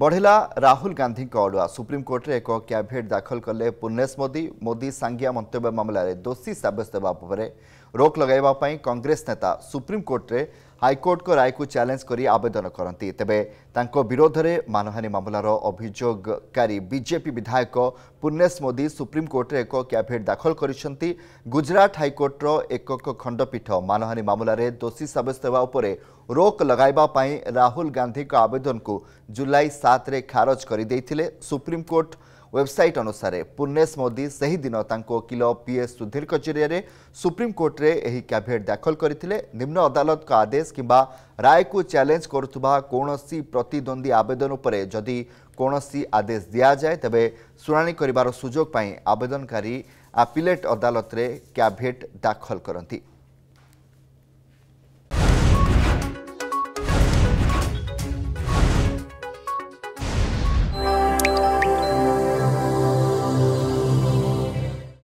ବଢ଼ିଲା ରାହୁଲ ଗାନ୍ଧୀଙ୍କ ଅଡ଼ୁଆ ସୁପ୍ରିମକୋର୍ଟରେ ଏକ କ୍ୟାଭିଏଟ୍ ଦାଖଲ କଲେ ପୁର୍ଣ୍ଣେଶ ମୋଦି ମୋଦି ସାଙ୍ଗିଆ ମନ୍ତବ୍ୟ ମାମଲାରେ ଦୋଷୀ ସାବ୍ୟସ୍ତ ହେବା ଉପରେ ରୋକ୍ ଲଗାଇବା ପାଇଁ କଂଗ୍ରେସ ନେତା ସୁପ୍ରିମକୋର୍ଟରେ ହାଇକୋର୍ଟଙ୍କ ରାୟକୁ ଚ୍ୟାଲେଞ୍ଜ କରି ଆବେଦନ କରନ୍ତି ତେବେ ତାଙ୍କ ବିରୋଧରେ ମାନହାନି ମାମଲାର ଅଭିଯୋଗକାରୀ ବିଜେପି ବିଧାୟକ ପୁର୍ଣ୍ଣେଶ ମୋଦି ସୁପ୍ରିମକୋର୍ଟରେ ଏକ କ୍ୟାଭିଏଟ୍ ଦାଖଲ କରିଛନ୍ତି ଗୁଜରାଟ ହାଇକୋର୍ଟର ଏକକ ଖଣ୍ଡପୀଠ ମାନହାନି ମାମଲାରେ ଦୋଷୀ ସାବ୍ୟସ୍ତ ହେବା ଉପରେ ରୋକ୍ ଲଗାଇବା ପାଇଁ ରାହୁଲ ଗାନ୍ଧୀଙ୍କ ଆବେଦନକୁ ଜୁଲାଇ ସାତରେ ଖାରଜ କରିଦେଇଥିଲେ ସୁପ୍ରିମକୋର୍ଟ ୱେବସାଇଟ୍ ଅନୁସାରେ ପୂର୍ଣ୍ଣେଶ ମୋଦି ସେହିଦିନ ତାଙ୍କ ଓକିଲ ପିଏସ୍ ସୁଧୀରଙ୍କ ଜରିଆରେ ସୁପ୍ରିମକୋର୍ଟରେ ଏହି କ୍ୟାଭିଏଟ୍ ଦାଖଲ କରିଥିଲେ ନିମ୍ନ ଅଦାଲତଙ୍କ ଆଦେଶ କିମ୍ବା ରାୟକୁ ଚ୍ୟାଲେଞ୍ଜ କରୁଥିବା କୌଣସି ପ୍ରତିଦ୍ୱନ୍ଦ୍ୱୀ ଆବେଦନ ଉପରେ ଯଦି କୌଣସି ଆଦେଶ ଦିଆଯାଏ ତେବେ ଶୁଣାଣି କରିବାର ସୁଯୋଗ ପାଇଁ ଆବେଦନକାରୀ ଆପିଲେଟ୍ ଅଦାଲତରେ କ୍ୟାଭିଏଟ୍ ଦାଖଲ କରନ୍ତି